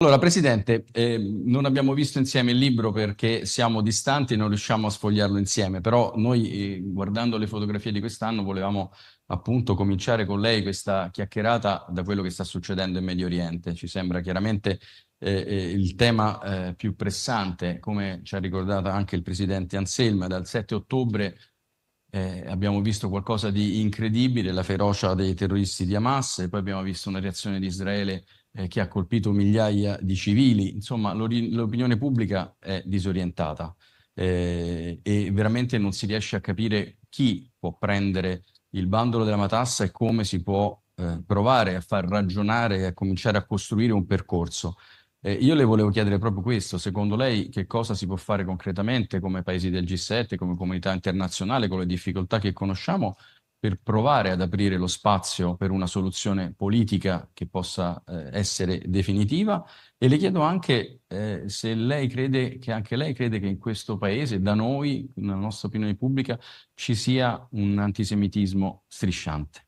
Allora, Presidente, eh, non abbiamo visto insieme il libro perché siamo distanti e non riusciamo a sfogliarlo insieme, però noi eh, guardando le fotografie di quest'anno volevamo appunto cominciare con lei questa chiacchierata da quello che sta succedendo in Medio Oriente. Ci sembra chiaramente eh, eh il tema eh, più pressante, come ci ha ricordato anche il Presidente Anselma, dal 7 ottobre eh, abbiamo visto qualcosa di incredibile, la ferocia dei terroristi di Hamas, e poi abbiamo visto una reazione di Israele eh, che ha colpito migliaia di civili. Insomma, l'opinione pubblica è disorientata eh, e veramente non si riesce a capire chi può prendere il bandolo della matassa e come si può eh, provare a far ragionare e a cominciare a costruire un percorso. Eh, io le volevo chiedere proprio questo, secondo lei che cosa si può fare concretamente come paesi del G7, come comunità internazionale, con le difficoltà che conosciamo, per provare ad aprire lo spazio per una soluzione politica che possa eh, essere definitiva? E le chiedo anche eh, se lei crede che anche lei crede che in questo paese, da noi, nella nostra opinione pubblica, ci sia un antisemitismo strisciante.